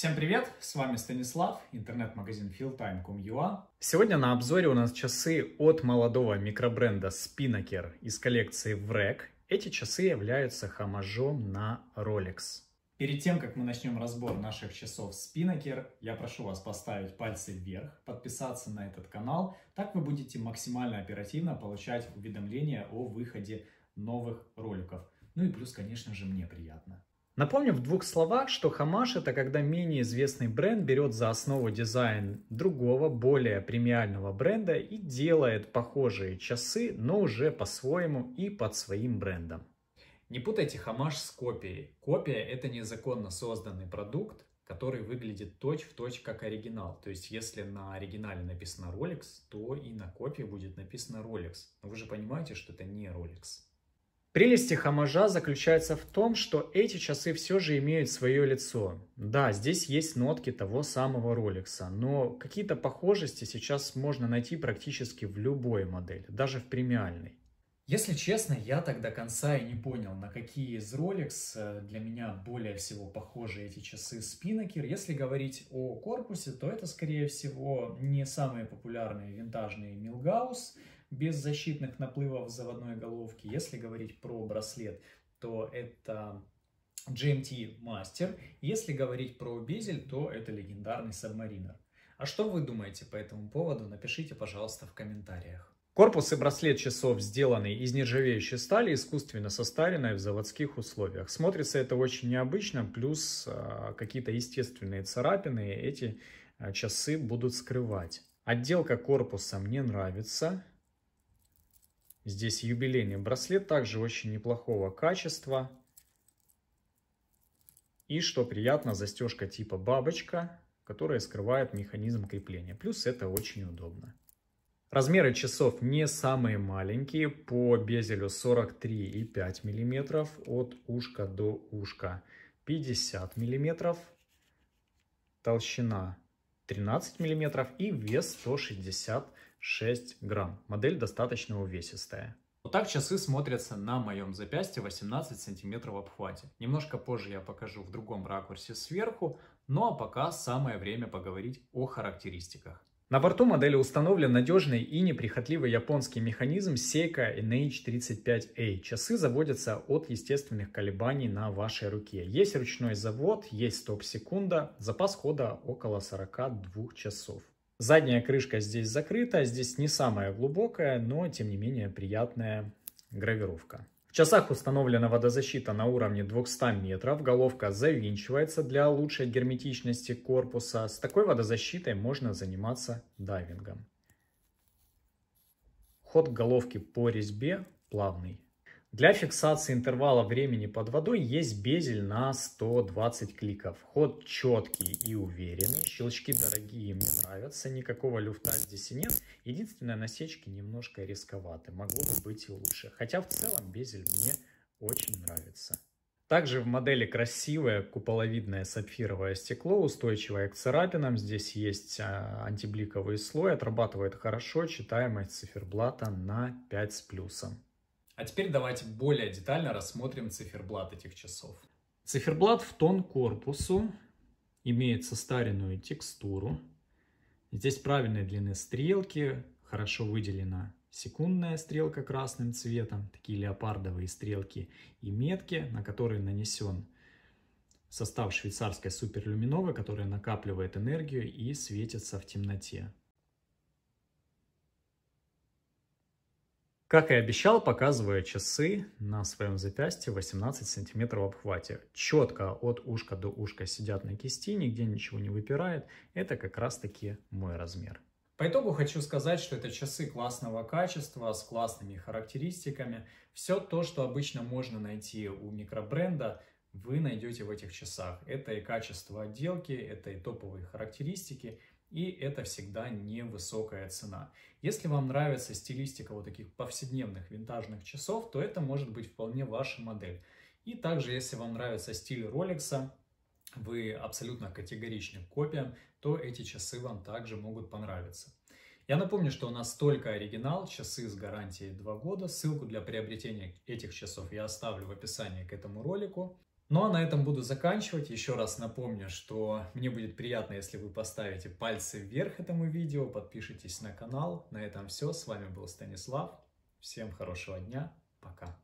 Всем привет, с вами Станислав, интернет-магазин fieldtime.com.ua. Сегодня на обзоре у нас часы от молодого микробренда Spinnaker из коллекции Vrek. Эти часы являются хамажом на Rolex. Перед тем, как мы начнем разбор наших часов Spinnaker, я прошу вас поставить пальцы вверх, подписаться на этот канал. Так вы будете максимально оперативно получать уведомления о выходе новых роликов. Ну и плюс, конечно же, мне приятно. Напомню в двух словах, что Хамаш это когда менее известный бренд берет за основу дизайн другого, более премиального бренда и делает похожие часы, но уже по-своему и под своим брендом. Не путайте Хамаш с копией. Копия это незаконно созданный продукт, который выглядит точь-в-точь как оригинал. То есть, если на оригинале написано Rolex, то и на копии будет написано Rolex. Но вы же понимаете, что это не Rolex. Прелесть хамажа заключается в том, что эти часы все же имеют свое лицо. Да, здесь есть нотки того самого Rolex, но какие-то похожести сейчас можно найти практически в любой модели, даже в премиальной. Если честно, я так до конца и не понял, на какие из Rolex э, для меня более всего похожи эти часы Spinnaker. Если говорить о корпусе, то это, скорее всего, не самые популярные винтажные Milgauss, без защитных наплывов заводной головки. Если говорить про браслет, то это GMT Master. Если говорить про безель, то это легендарный Submariner. А что вы думаете по этому поводу, напишите, пожалуйста, в комментариях. Корпус и браслет часов сделаны из нержавеющей стали, искусственно состаренной в заводских условиях. Смотрится это очень необычно, плюс а, какие-то естественные царапины эти а, часы будут скрывать. Отделка корпуса мне нравится. Здесь юбилейный браслет, также очень неплохого качества. И что приятно, застежка типа бабочка, которая скрывает механизм крепления. Плюс это очень удобно. Размеры часов не самые маленькие, по безелю 43,5 мм от ушка до ушка, 50 мм, толщина 13 мм и вес 160 мм. 6 грамм. Модель достаточно увесистая. Вот так часы смотрятся на моем запястье 18 сантиметров в обхвате. Немножко позже я покажу в другом ракурсе сверху, ну а пока самое время поговорить о характеристиках. На борту модели установлен надежный и неприхотливый японский механизм Seiko NH35A. Часы заводятся от естественных колебаний на вашей руке. Есть ручной завод, есть стоп-секунда, запас хода около 42 часов. Задняя крышка здесь закрыта, здесь не самая глубокая, но тем не менее приятная гравировка. В часах установлена водозащита на уровне 200 метров, головка завинчивается для лучшей герметичности корпуса. С такой водозащитой можно заниматься дайвингом. Ход головки по резьбе плавный. Для фиксации интервала времени под водой есть безель на 120 кликов. Ход четкий и уверенный. Щелчки дорогие, мне нравятся. Никакого люфта здесь и нет. Единственное, насечки немножко рисковаты. Могло бы быть и лучше. Хотя в целом безель мне очень нравится. Также в модели красивое куполовидное сапфировое стекло, устойчивое к царапинам. Здесь есть а, антибликовый слой, отрабатывает хорошо читаемость циферблата на 5 с плюсом. А теперь давайте более детально рассмотрим циферблат этих часов. Циферблат в тон корпусу имеет состаренную текстуру. Здесь правильной длины стрелки, хорошо выделена секундная стрелка красным цветом, такие леопардовые стрелки и метки, на которые нанесен состав швейцарской суперлюминовой, которая накапливает энергию и светится в темноте. Как и обещал, показывая часы на своем запястье 18 сантиметров в обхвате. Четко от ушка до ушка сидят на кисти, нигде ничего не выпирает. Это как раз таки мой размер. По итогу хочу сказать, что это часы классного качества, с классными характеристиками. Все то, что обычно можно найти у микробренда, вы найдете в этих часах. Это и качество отделки, это и топовые характеристики, и это всегда невысокая цена. Если вам нравится стилистика вот таких повседневных винтажных часов, то это может быть вполне ваша модель. И также, если вам нравится стиль Rolex, вы абсолютно категоричны к копиям, то эти часы вам также могут понравиться. Я напомню, что у нас только оригинал, часы с гарантией 2 года. Ссылку для приобретения этих часов я оставлю в описании к этому ролику. Ну а на этом буду заканчивать. Еще раз напомню, что мне будет приятно, если вы поставите пальцы вверх этому видео, подпишитесь на канал. На этом все. С вами был Станислав. Всем хорошего дня. Пока.